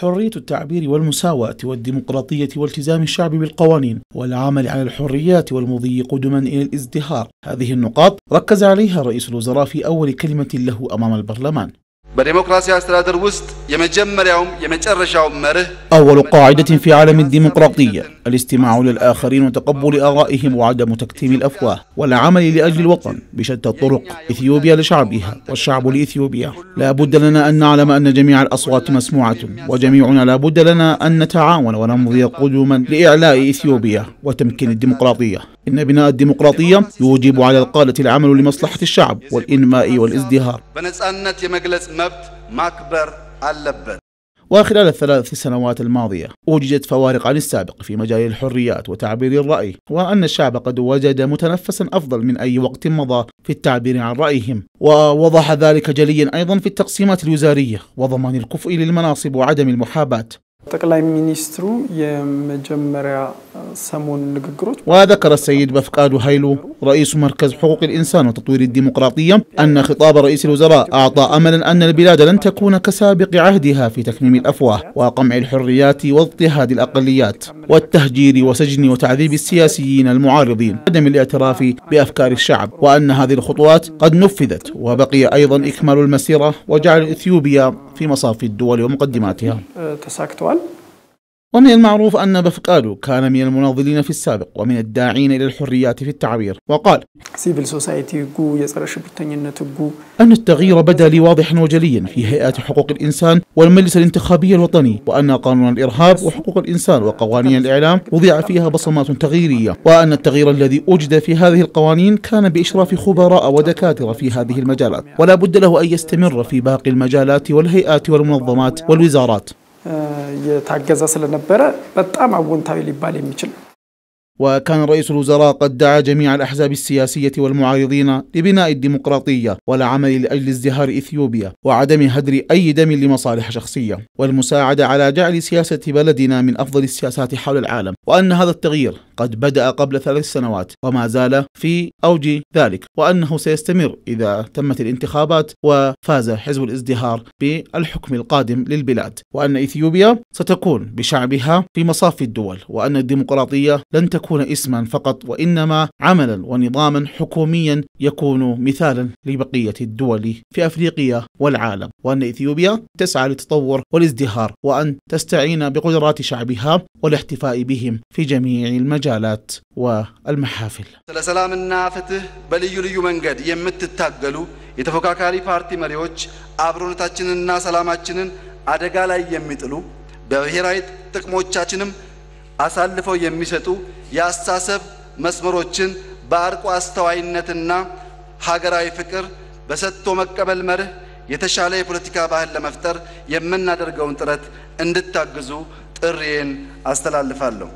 حرية التعبير والمساواة والديمقراطية والتزام الشعب بالقوانين والعمل على الحريات والمضي قدما إلى الازدهار هذه النقاط ركز عليها رئيس الوزراء في أول كلمة له أمام البرلمان أول قاعدة في عالم الديمقراطية الاستماع للآخرين وتقبل آرائهم وعدم تكتيم الأفواه والعمل لأجل الوطن بشتى الطرق إثيوبيا لشعبها والشعب لإثيوبيا لا بد لنا أن نعلم أن جميع الأصوات مسموعة وجميعنا لا بد لنا أن نتعاون ونمضي قدما لإعلاء إثيوبيا وتمكين الديمقراطية إن بناء الديمقراطية يوجب على القادة العمل لمصلحة الشعب والإنماء والازدهار وخلال الثلاث سنوات الماضية وجدت فوارق عن السابق في مجال الحريات وتعبير الرأي وأن الشعب قد وجد متنفسا أفضل من أي وقت مضى في التعبير عن رأيهم ووضح ذلك جليا أيضا في التقسيمات الوزارية وضمان الكفء للمناصب وعدم المحاباة وذكر السيد بفقاد هيلو رئيس مركز حقوق الإنسان وتطوير الديمقراطية أن خطاب رئيس الوزراء أعطى أملا أن البلاد لن تكون كسابق عهدها في تكميم الأفواه وقمع الحريات واضطهاد الأقليات والتهجير وسجن وتعذيب السياسيين المعارضين عدم الاعتراف بأفكار الشعب وأن هذه الخطوات قد نفذت وبقي أيضا إكمال المسيرة وجعل إثيوبيا في مصاف الدول ومقدماتها أه، ومن المعروف أن بفقادو كان من المناضلين في السابق ومن الداعين إلى الحريات في التعبير وقال أن التغيير بدا لي واضحا وجليا في هيئة حقوق الإنسان والمجلس الانتخابي الوطني وأن قانون الإرهاب وحقوق الإنسان وقوانين الإعلام وضع فيها بصمات تغييرية وأن التغيير الذي أوجد في هذه القوانين كان بإشراف خبراء ودكاترة في هذه المجالات ولا بد له أن يستمر في باقي المجالات والهيئات والمنظمات والوزارات أصل النبرة بتأم عون تاوي لبالي ميشل وكان رئيس الوزراء قد دعا جميع الأحزاب السياسية والمعارضين لبناء الديمقراطية والعمل لأجل ازدهار إثيوبيا وعدم هدر أي دم لمصالح شخصية والمساعدة على جعل سياسة بلدنا من أفضل السياسات حول العالم وأن هذا التغيير قد بدأ قبل ثلاث سنوات وما زال في أوج ذلك وأنه سيستمر إذا تمت الانتخابات وفاز حزب الازدهار بالحكم القادم للبلاد وأن إثيوبيا ستكون بشعبها في مصاف الدول وأن الديمقراطية لن تكون اسما فقط وإنما عملا ونظاما حكوميا يكون مثالا لبقية الدول في أفريقيا والعالم وأن إثيوبيا تسعى للتطور والازدهار وأن تستعين بقدرات شعبها والاحتفاء بهم في جميع المجالات والمحافل ስለሰላምና ፍትህ በልዩ ልዩ መንገድ የምትታገሉ የተፎካካሪ ፓርቲ መሪዎች አብሮነታችንንና ሰላማችንን አደጋ ላይ የሚጥሉ በብሔራዊ ጥቅሞቻችንም አሳልፈው የሚሰጡ የአስተሳሰብ መስመሮችን በአርቆ አስተዋይነትና ሀገራዊ ፍቅር በሰጥቶ መቀበል መርህ የተሻለ የፖለቲካ ባህል ለመፍጠር የምናደርገውን ጥረት እንድታግዙ ጥሪዬን አስተላልፋለሁ።